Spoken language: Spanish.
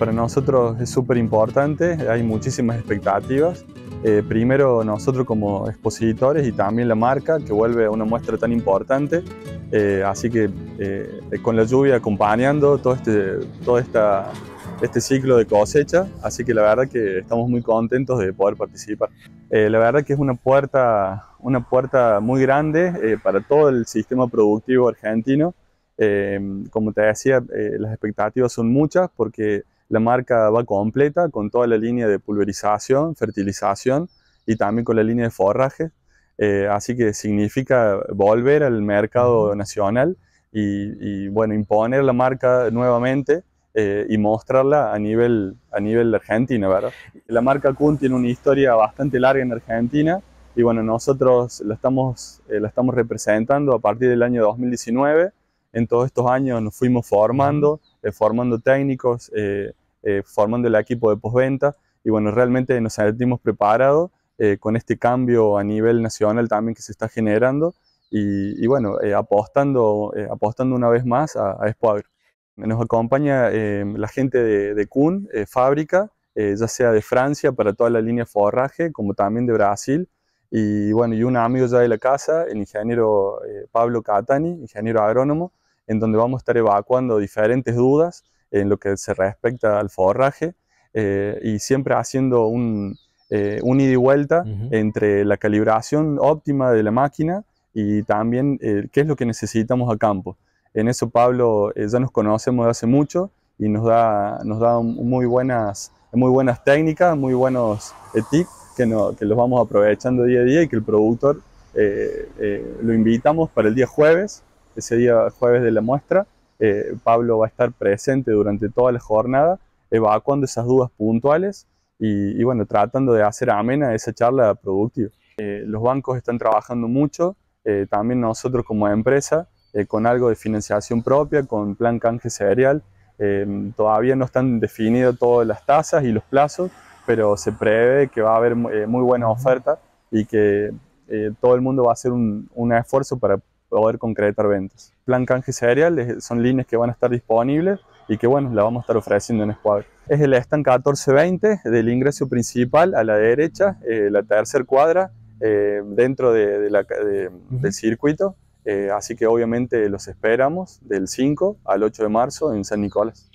para nosotros es súper importante, hay muchísimas expectativas. Eh, primero nosotros como expositores y también la marca que vuelve a una muestra tan importante. Eh, así que eh, con la lluvia acompañando todo este, todo esta, este ciclo de cosecha, así que la verdad que estamos muy contentos de poder participar. la verdad que es una puerta, una puerta muy grande para todo el sistema productivo argentino. como te decía, las expectativas son muchas porque la marca va completa con toda la línea de pulverización, fertilización y también con la línea de forraje. Eh, así que significa volver al mercado nacional y, bueno, imponer la marca nuevamente eh, y mostrarla a nivel, a nivel ¿verdad? La marca Kun tiene una historia bastante larga en Argentina y bueno, nosotros la estamos, eh, la estamos representando a partir del año 2019. En todos estos años nos fuimos formando, formando técnicos, eh, formando el equipo de postventa y bueno, realmente nos sentimos preparados eh, con este cambio a nivel nacional también que se está generando y, bueno, eh, apostando, apostando una vez más a, a Nos acompaña la gente de, de Kuhn, Fábrica, ya sea de Francia para toda la línea forraje, como también de Brasil, y bueno, y un amigo ya de la casa, el ingeniero Pablo Catani, ingeniero agrónomo, en donde vamos a estar evacuando diferentes dudas en lo que se respecta al forraje eh, y siempre haciendo un, eh, un ida y vuelta entre la calibración óptima de la máquina y también eh, qué es lo que necesitamos a campo. En eso Pablo ya nos conocemos de hace mucho y nos da, nos da muy, buenas, muy buenas técnicas, muy buenos tips que, no, que los vamos aprovechando día a día y que el productor lo invitamos para el día jueves, ese día jueves de la muestra, eh, Pablo va a estar presente durante toda la jornada, evacuando esas dudas puntuales y, bueno, tratando de hacer amena esa charla productiva. Eh, los bancos están trabajando mucho, eh, también nosotros como empresa, con algo de financiación propia, con plan canje cereal. todavía no están definidas todas las tasas y los plazos, pero se prevé que va a haber muy buenas ofertas y que todo el mundo va a hacer un, un esfuerzo para poder concretar ventas. Plan Canje Cereal son líneas que van a estar disponibles y que bueno, la vamos a estar ofreciendo en escuadra. Es el stand 1420 del ingreso principal a la derecha, eh, la tercera cuadra eh, dentro de, la, del circuito. Eh, así que obviamente los esperamos del 5 al 8 de marzo en San Nicolás.